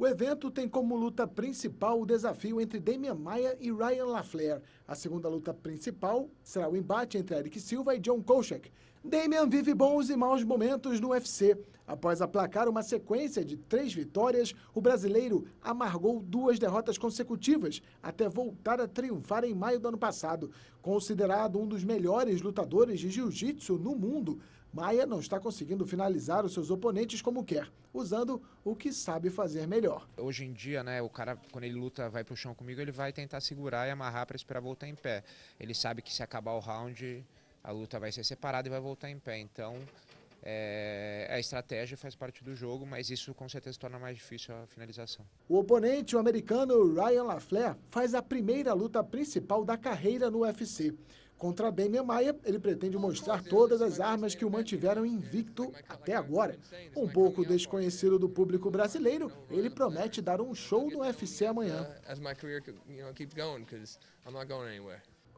O evento tem como luta principal o desafio entre Damian Maia e Ryan LaFleur. A segunda luta principal será o embate entre Eric Silva e John Kolchak. Damian vive bons e maus momentos no UFC. Após aplacar uma sequência de três vitórias, o brasileiro amargou duas derrotas consecutivas até voltar a triunfar em maio do ano passado. Considerado um dos melhores lutadores de jiu-jitsu no mundo, Maia não está conseguindo finalizar os seus oponentes como quer, usando o que sabe fazer melhor. Hoje em dia, né, o cara, quando ele luta, vai pro chão comigo, ele vai tentar segurar e amarrar para esperar voltar em pé. Ele sabe que se acabar o round, a luta vai ser separada e vai voltar em pé. Então, é, a estratégia faz parte do jogo, mas isso com certeza torna mais difícil a finalização. O oponente, o americano Ryan LaFleur, faz a primeira luta principal da carreira no UFC. Contra Demian Maia, ele pretende mostrar todas as armas que o mantiveram invicto até agora. Um pouco desconhecido do público brasileiro, ele promete dar um show no UFC amanhã.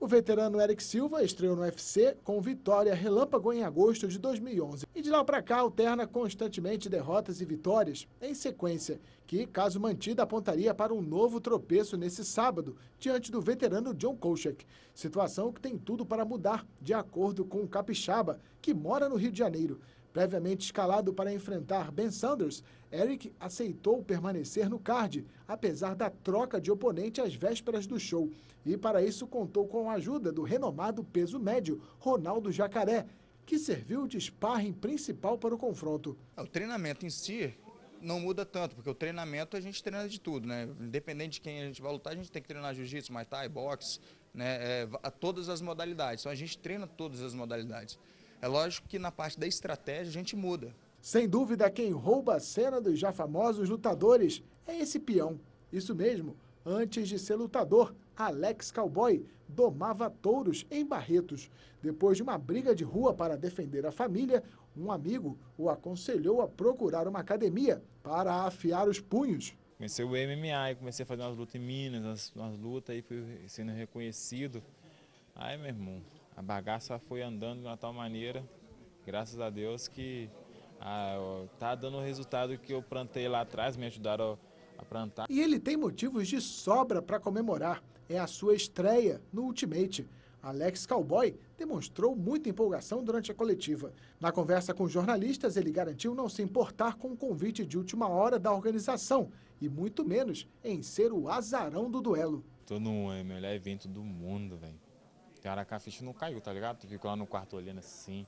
O veterano Eric Silva estreou no UFC com vitória relâmpago em agosto de 2011 e de lá para cá alterna constantemente derrotas e vitórias em sequência, que, caso mantida, apontaria para um novo tropeço nesse sábado diante do veterano John Kolchak. Situação que tem tudo para mudar, de acordo com o Capixaba, que mora no Rio de Janeiro. Previamente escalado para enfrentar Ben Sanders, Eric aceitou permanecer no card, apesar da troca de oponente às vésperas do show. E para isso contou com a ajuda do renomado peso médio Ronaldo Jacaré, que serviu de sparring principal para o confronto. É, o treinamento em si não muda tanto, porque o treinamento a gente treina de tudo, né? Independente de quem a gente vai lutar, a gente tem que treinar jiu-jitsu, muay thai, boxe, né? É, todas as modalidades. Então a gente treina todas as modalidades. É lógico que na parte da estratégia a gente muda. Sem dúvida, quem rouba a cena dos já famosos lutadores é esse peão. Isso mesmo, antes de ser lutador, Alex Cowboy domava touros em Barretos. Depois de uma briga de rua para defender a família, um amigo o aconselhou a procurar uma academia para afiar os punhos. Comecei o MMA e comecei a fazer umas lutas em Minas, umas, umas lutas e fui sendo reconhecido. Ai, meu irmão, bagaça foi andando de uma tal maneira, graças a Deus, que está ah, tá dando o resultado que eu plantei lá atrás, me ajudaram a, a plantar. E ele tem motivos de sobra para comemorar. É a sua estreia no Ultimate. Alex Cowboy demonstrou muita empolgação durante a coletiva. Na conversa com jornalistas, ele garantiu não se importar com o convite de última hora da organização e muito menos em ser o azarão do duelo. Estou no é melhor evento do mundo, velho. Tem hora que a ficha não caiu, tá ligado? Tu ficou lá no quarto olhando assim,